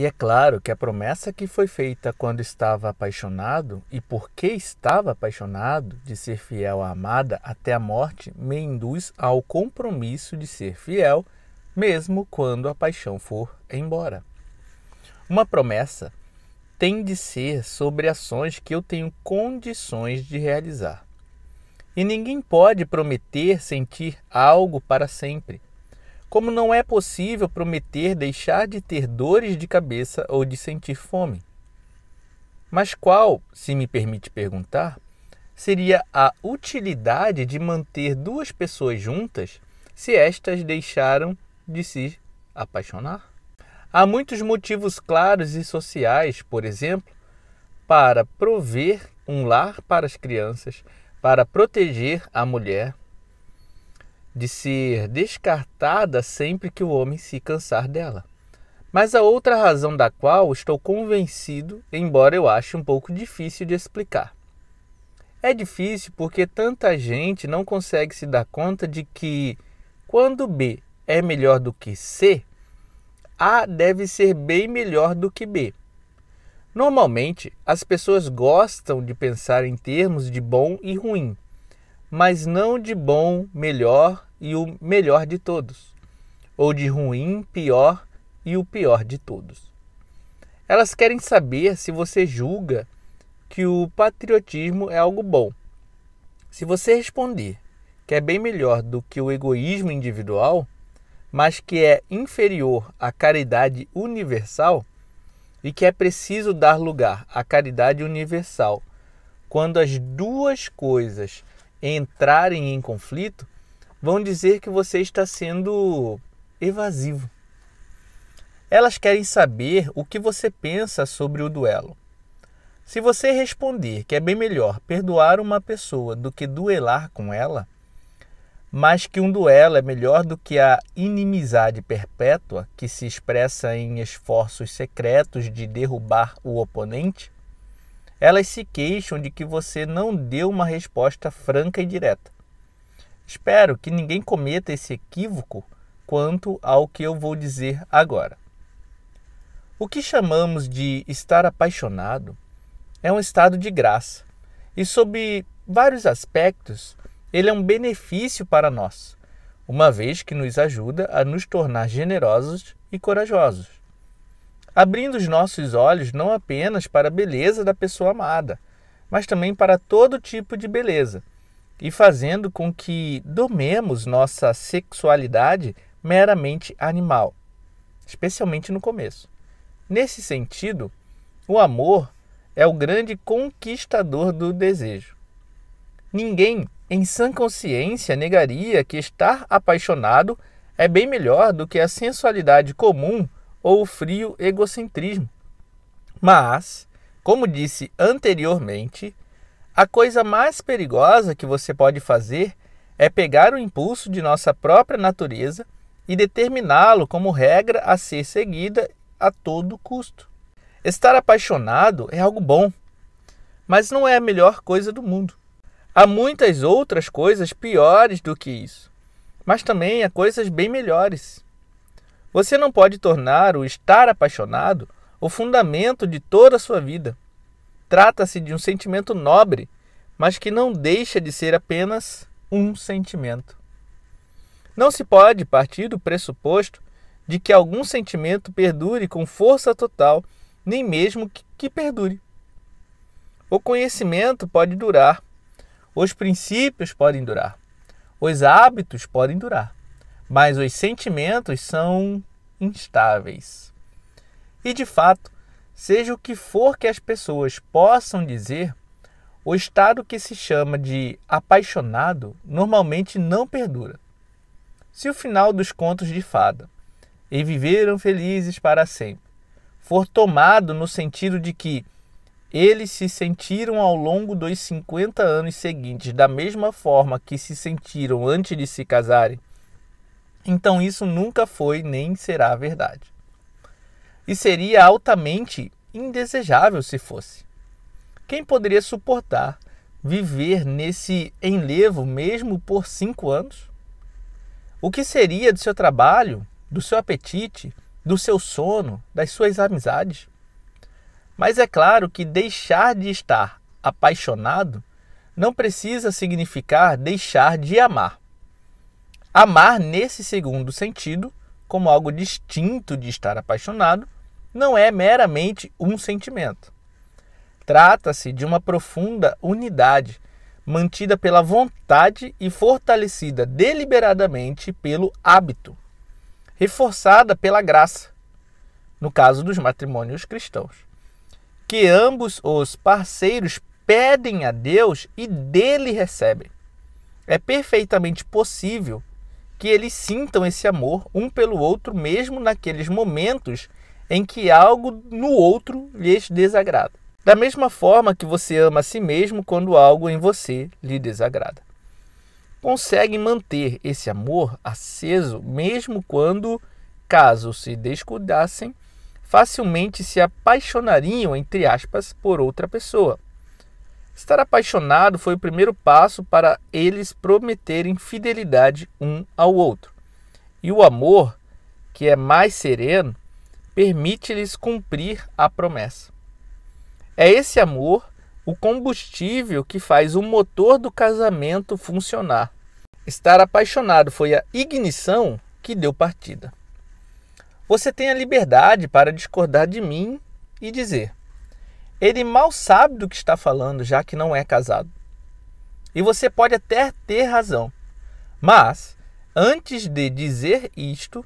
E é claro que a promessa que foi feita quando estava apaixonado e porque estava apaixonado de ser fiel à amada até a morte me induz ao compromisso de ser fiel, mesmo quando a paixão for embora. Uma promessa tem de ser sobre ações que eu tenho condições de realizar. E ninguém pode prometer sentir algo para sempre, como não é possível prometer deixar de ter dores de cabeça ou de sentir fome. Mas qual, se me permite perguntar, seria a utilidade de manter duas pessoas juntas se estas deixaram de se apaixonar? Há muitos motivos claros e sociais, por exemplo, para prover um lar para as crianças, para proteger a mulher, de ser descartada sempre que o homem se cansar dela. Mas a outra razão da qual estou convencido, embora eu ache um pouco difícil de explicar. É difícil porque tanta gente não consegue se dar conta de que quando B é melhor do que C, A deve ser bem melhor do que B. Normalmente, as pessoas gostam de pensar em termos de bom e ruim, mas não de bom, melhor e o melhor de todos, ou de ruim, pior e o pior de todos. Elas querem saber se você julga que o patriotismo é algo bom. Se você responder que é bem melhor do que o egoísmo individual, mas que é inferior à caridade universal e que é preciso dar lugar à caridade universal, quando as duas coisas entrarem em conflito, vão dizer que você está sendo evasivo. Elas querem saber o que você pensa sobre o duelo. Se você responder que é bem melhor perdoar uma pessoa do que duelar com ela, mas que um duelo é melhor do que a inimizade perpétua, que se expressa em esforços secretos de derrubar o oponente, elas se queixam de que você não deu uma resposta franca e direta. Espero que ninguém cometa esse equívoco quanto ao que eu vou dizer agora. O que chamamos de estar apaixonado é um estado de graça e, sob vários aspectos, ele é um benefício para nós, uma vez que nos ajuda a nos tornar generosos e corajosos, abrindo os nossos olhos não apenas para a beleza da pessoa amada, mas também para todo tipo de beleza e fazendo com que domemos nossa sexualidade meramente animal, especialmente no começo. Nesse sentido, o amor é o grande conquistador do desejo. Ninguém, em sã consciência, negaria que estar apaixonado é bem melhor do que a sensualidade comum ou o frio egocentrismo. Mas, como disse anteriormente, a coisa mais perigosa que você pode fazer é pegar o impulso de nossa própria natureza e determiná-lo como regra a ser seguida a todo custo. Estar apaixonado é algo bom, mas não é a melhor coisa do mundo. Há muitas outras coisas piores do que isso, mas também há coisas bem melhores. Você não pode tornar o estar apaixonado o fundamento de toda a sua vida. Trata-se de um sentimento nobre, mas que não deixa de ser apenas um sentimento. Não se pode partir do pressuposto de que algum sentimento perdure com força total, nem mesmo que, perdure. O conhecimento pode durar, os princípios podem durar, os hábitos podem durar, mas os sentimentos são instáveis. E de fato, Seja o que for que as pessoas possam dizer, o estado que se chama de apaixonado normalmente não perdura. Se o final dos contos de fada, e viveram felizes para sempre, for tomado no sentido de que eles se sentiram ao longo dos 50 anos seguintes da mesma forma que se sentiram antes de se casarem, então isso nunca foi nem será verdade e seria altamente indesejável se fosse. Quem poderia suportar viver nesse enlevo mesmo por cinco anos? O que seria do seu trabalho, do seu apetite, do seu sono, das suas amizades? Mas é claro que deixar de estar apaixonado não precisa significar deixar de amar. Amar, nesse segundo sentido, como algo distinto de estar apaixonado, não é meramente um sentimento. Trata-se de uma profunda unidade mantida pela vontade e fortalecida deliberadamente pelo hábito, reforçada pela graça, no caso dos matrimônios cristãos, que ambos os parceiros pedem a Deus e dele recebem. É perfeitamente possível que eles sintam esse amor um pelo outro, mesmo naqueles momentos em que algo no outro lhes desagrada. Da mesma forma que você ama a si mesmo quando algo em você lhe desagrada. Consegue manter esse amor aceso mesmo quando, caso se descuidassem, facilmente se apaixonariam, entre aspas, por outra pessoa. Estar apaixonado foi o primeiro passo para eles prometerem fidelidade um ao outro. E o amor, que é mais sereno, permite-lhes cumprir a promessa. É esse amor o combustível que faz o motor do casamento funcionar. Estar apaixonado foi a ignição que deu partida. Você tem a liberdade para discordar de mim e dizer: ele mal sabe do que está falando, já que não é casado. E você pode até ter razão. Mas, antes de dizer isto,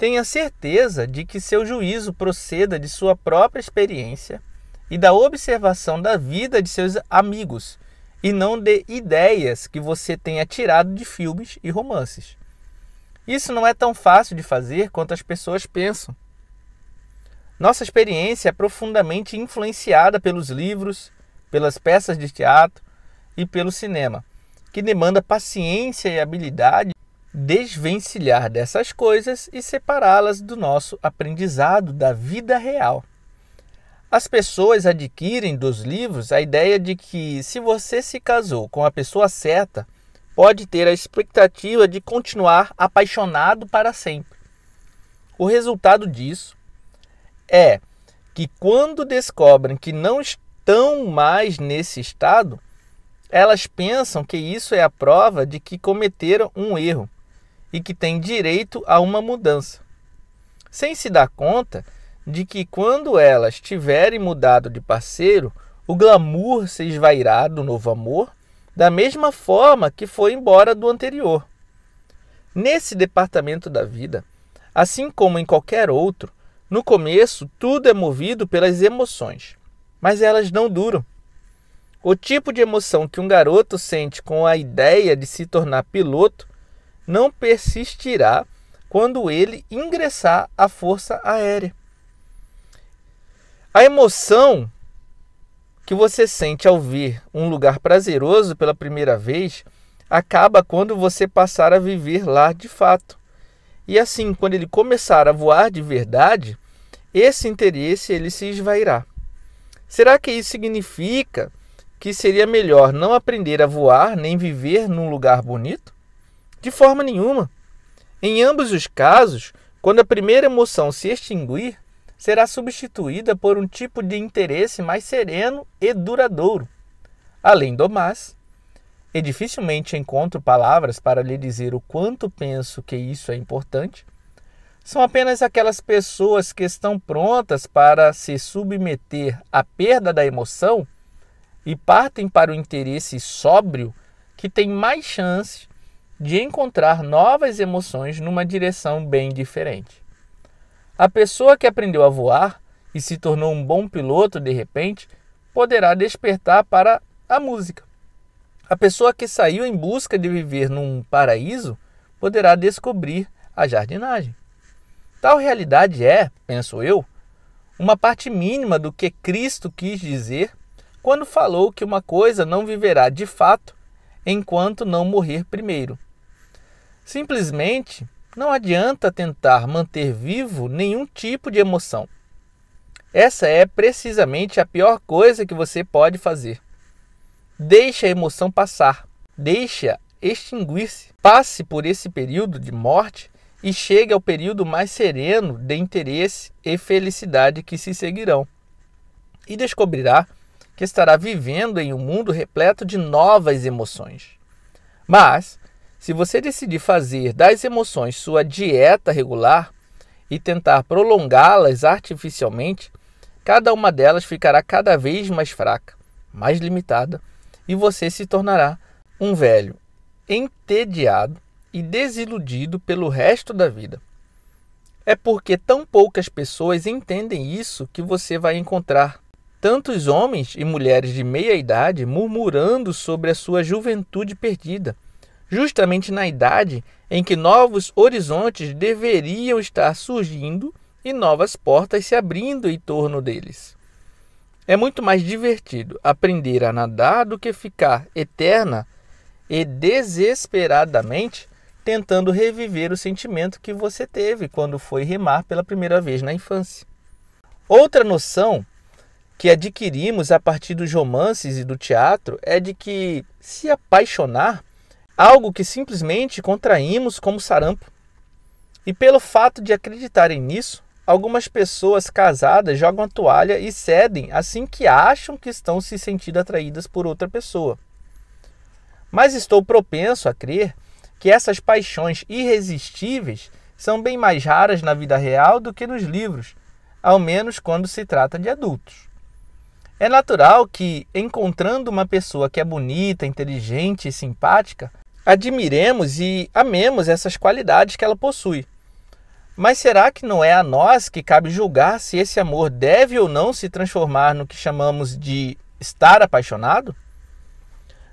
tenha certeza de que seu juízo proceda de sua própria experiência e da observação da vida de seus amigos, e não de ideias que você tenha tirado de filmes e romances. Isso não é tão fácil de fazer quanto as pessoas pensam. Nossa experiência é profundamente influenciada pelos livros, pelas peças de teatro e pelo cinema, que demanda paciência e habilidade desvencilhar dessas coisas e separá-las do nosso aprendizado da vida real. As pessoas adquirem dos livros a ideia de que, se você se casou com a pessoa certa, pode ter a expectativa de continuar apaixonado para sempre. O resultado disso é que, quando descobrem que não estão mais nesse estado, elas pensam que isso é a prova de que cometeram um erro e que tem direito a uma mudança, sem se dar conta de que quando elas tiverem mudado de parceiro, o glamour se esvairá do novo amor da mesma forma que foi embora do anterior. Nesse departamento da vida, assim como em qualquer outro, no começo tudo é movido pelas emoções, mas elas não duram. O tipo de emoção que um garoto sente com a ideia de se tornar piloto não persistirá quando ele ingressar à força aérea. A emoção que você sente ao ver um lugar prazeroso pela primeira vez acaba quando você passar a viver lá de fato. E assim, quando ele começar a voar de verdade, esse interesse ele se esvairá. Será que isso significa que seria melhor não aprender a voar nem viver num lugar bonito? De forma nenhuma. Em ambos os casos, quando a primeira emoção se extinguir, será substituída por um tipo de interesse mais sereno e duradouro. Além do mais, e dificilmente encontro palavras para lhe dizer o quanto penso que isso é importante, são apenas aquelas pessoas que estão prontas para se submeter à perda da emoção e partem para o interesse sóbrio que tem mais chances de encontrar novas emoções numa direção bem diferente. A pessoa que aprendeu a voar e se tornou um bom piloto de repente poderá despertar para a música. A pessoa que saiu em busca de viver num paraíso poderá descobrir a jardinagem. Tal realidade é, penso eu, uma parte mínima do que Cristo quis dizer quando falou que uma coisa não viverá de fato enquanto não morrer primeiro. Simplesmente não adianta tentar manter vivo nenhum tipo de emoção. Essa é precisamente a pior coisa que você pode fazer. Deixe a emoção passar, deixe-a extinguir-se. Passe por esse período de morte e chegue ao período mais sereno de interesse e felicidade que se seguirão. E descobrirá que estará vivendo em um mundo repleto de novas emoções. Mas se você decidir fazer das emoções sua dieta regular e tentar prolongá-las artificialmente, cada uma delas ficará cada vez mais fraca, mais limitada, e você se tornará um velho entediado e desiludido pelo resto da vida. É porque tão poucas pessoas entendem isso que você vai encontrar tantos homens e mulheres de meia idade murmurando sobre a sua juventude perdida justamente na idade em que novos horizontes deveriam estar surgindo e novas portas se abrindo em torno deles. É muito mais divertido aprender a nadar do que ficar eterna e desesperadamente tentando reviver o sentimento que você teve quando foi remar pela primeira vez na infância. Outra noção que adquirimos a partir dos romances e do teatro é de que se apaixonar algo que simplesmente contraímos como sarampo. E pelo fato de acreditarem nisso, algumas pessoas casadas jogam a toalha e cedem assim que acham que estão se sentindo atraídas por outra pessoa. Mas estou propenso a crer que essas paixões irresistíveis são bem mais raras na vida real do que nos livros, ao menos quando se trata de adultos. É natural que, encontrando uma pessoa que é bonita, inteligente e simpática, admiremos e amemos essas qualidades que ela possui. Mas será que não é a nós que cabe julgar se esse amor deve ou não se transformar no que chamamos de estar apaixonado?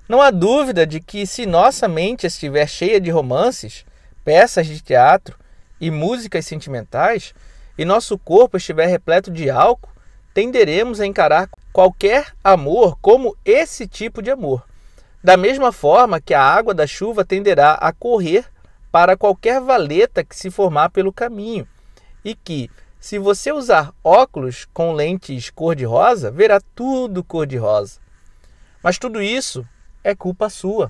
Não há dúvida de que, se nossa mente estiver cheia de romances, peças de teatro e músicas sentimentais, e nosso corpo estiver repleto de álcool, tenderemos a encarar qualquer amor como esse tipo de amor da mesma forma que a água da chuva tenderá a correr para qualquer valeta que se formar pelo caminho, e que, se você usar óculos com lentes cor-de-rosa, verá tudo cor-de-rosa. Mas tudo isso é culpa sua.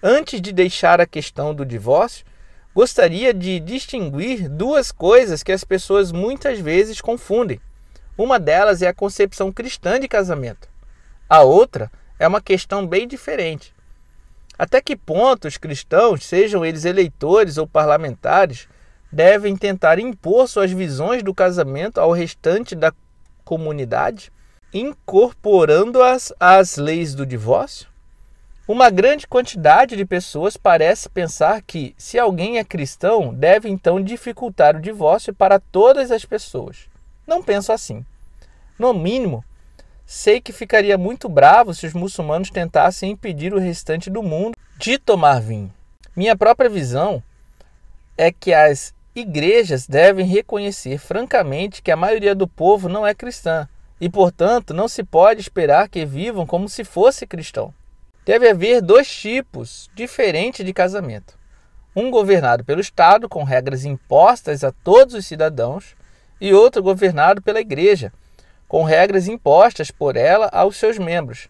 Antes de deixar a questão do divórcio, gostaria de distinguir duas coisas que as pessoas muitas vezes confundem. Uma delas é a concepção cristã de casamento. A outra é uma questão bem diferente. Até que ponto os cristãos, sejam eles eleitores ou parlamentares, devem tentar impor suas visões do casamento ao restante da comunidade, incorporando-as às leis do divórcio? Uma grande quantidade de pessoas parece pensar que, se alguém é cristão, deve então dificultar o divórcio para todas as pessoas. Não penso assim. No mínimo, Sei que ficaria muito bravo se os muçulmanos tentassem impedir o restante do mundo de tomar vinho. Minha própria visão é que as igrejas devem reconhecer francamente que a maioria do povo não é cristã e, portanto, não se pode esperar que vivam como se fosse cristão. Deve haver dois tipos diferentes de casamento: um governado pelo Estado, com regras impostas a todos os cidadãos, e outro governado pela igreja, com regras impostas por ela aos seus membros.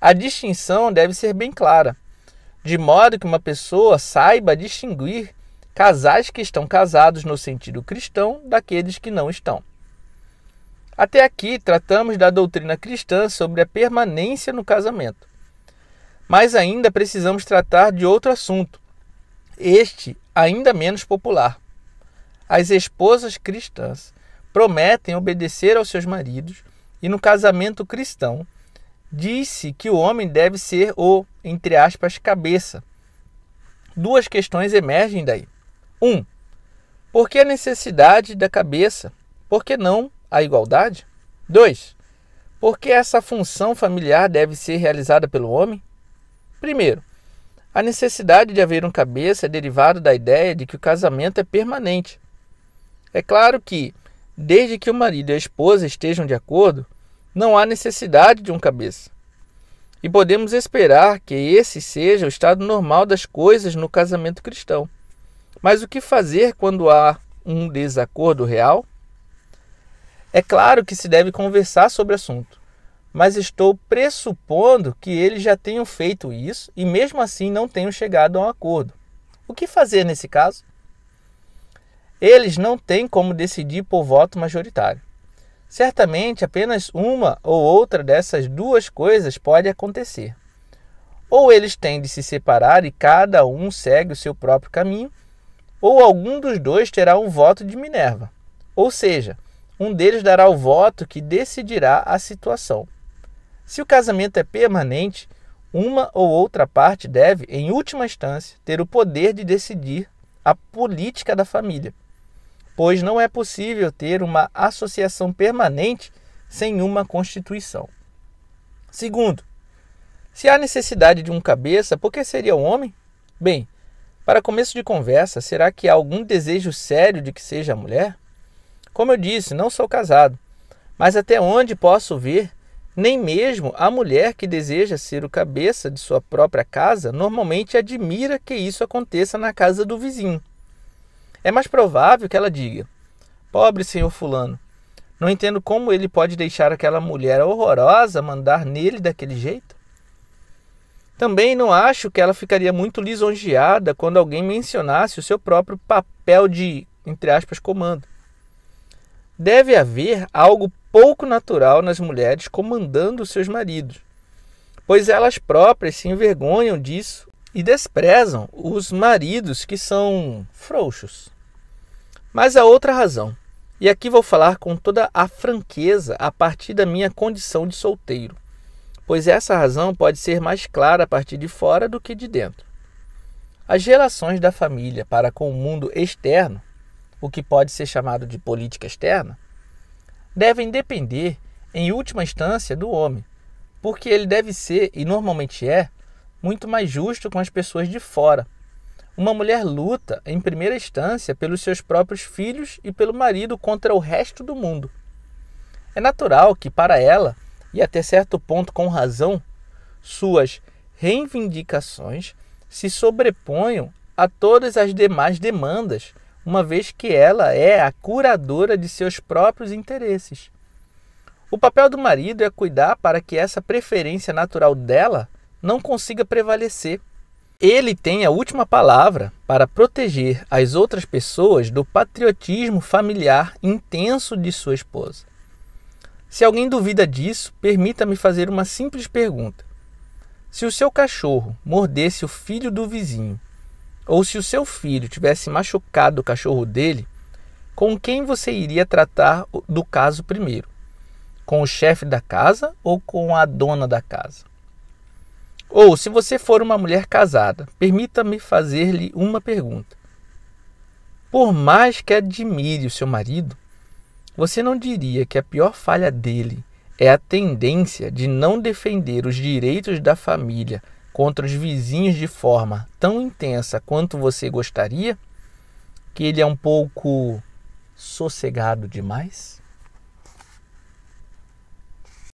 A distinção deve ser bem clara, de modo que uma pessoa saiba distinguir casais que estão casados no sentido cristão daqueles que não estão. Até aqui tratamos da doutrina cristã sobre a permanência no casamento. Mas ainda precisamos tratar de outro assunto, este ainda menos popular: as esposas cristãs prometem obedecer aos seus maridos, e no casamento cristão, disse que o homem deve ser o, entre aspas, cabeça. Duas questões emergem daí. Um, por que a necessidade da cabeça? Por que não a igualdade? Dois, Por que essa função familiar deve ser realizada pelo homem? Primeiro, a necessidade de haver um cabeça é derivada da ideia de que o casamento é permanente. É claro que Desde que o marido e a esposa estejam de acordo, não há necessidade de um cabeça. E podemos esperar que esse seja o estado normal das coisas no casamento cristão. Mas o que fazer quando há um desacordo real? É claro que se deve conversar sobre o assunto, mas estou pressupondo que eles já tenham feito isso e mesmo assim não tenham chegado a um acordo. O que fazer nesse caso? eles não têm como decidir por voto majoritário. Certamente apenas uma ou outra dessas duas coisas pode acontecer. Ou eles têm de se separar e cada um segue o seu próprio caminho, ou algum dos dois terá um voto de Minerva. Ou seja, um deles dará o voto que decidirá a situação. Se o casamento é permanente, uma ou outra parte deve, em última instância, ter o poder de decidir a política da família pois não é possível ter uma associação permanente sem uma constituição. Segundo, se há necessidade de um cabeça, por que seria o um homem? Bem, para começo de conversa, será que há algum desejo sério de que seja a mulher? Como eu disse, não sou casado, mas até onde posso ver, nem mesmo a mulher que deseja ser o cabeça de sua própria casa normalmente admira que isso aconteça na casa do vizinho. É mais provável que ela diga: Pobre senhor Fulano, não entendo como ele pode deixar aquela mulher horrorosa mandar nele daquele jeito. Também não acho que ela ficaria muito lisonjeada quando alguém mencionasse o seu próprio papel de, entre aspas, comando. Deve haver algo pouco natural nas mulheres comandando seus maridos, pois elas próprias se envergonham disso e desprezam os maridos que são frouxos. Mas há outra razão, e aqui vou falar com toda a franqueza a partir da minha condição de solteiro, pois essa razão pode ser mais clara a partir de fora do que de dentro. As relações da família para com o mundo externo, o que pode ser chamado de política externa, devem depender, em última instância, do homem, porque ele deve ser, e normalmente é, muito mais justo com as pessoas de fora. Uma mulher luta, em primeira instância, pelos seus próprios filhos e pelo marido contra o resto do mundo. É natural que, para ela, e até certo ponto com razão, suas reivindicações se sobreponham a todas as demais demandas, uma vez que ela é a curadora de seus próprios interesses. O papel do marido é cuidar para que essa preferência natural dela não consiga prevalecer. Ele tem a última palavra para proteger as outras pessoas do patriotismo familiar intenso de sua esposa. Se alguém duvida disso, permita-me fazer uma simples pergunta. Se o seu cachorro mordesse o filho do vizinho, ou se o seu filho tivesse machucado o cachorro dele, com quem você iria tratar do caso primeiro? Com o chefe da casa ou com a dona da casa? Ou, se você for uma mulher casada, permita-me fazer-lhe uma pergunta. Por mais que admire o seu marido, você não diria que a pior falha dele é a tendência de não defender os direitos da família contra os vizinhos de forma tão intensa quanto você gostaria? Que ele é um pouco sossegado demais?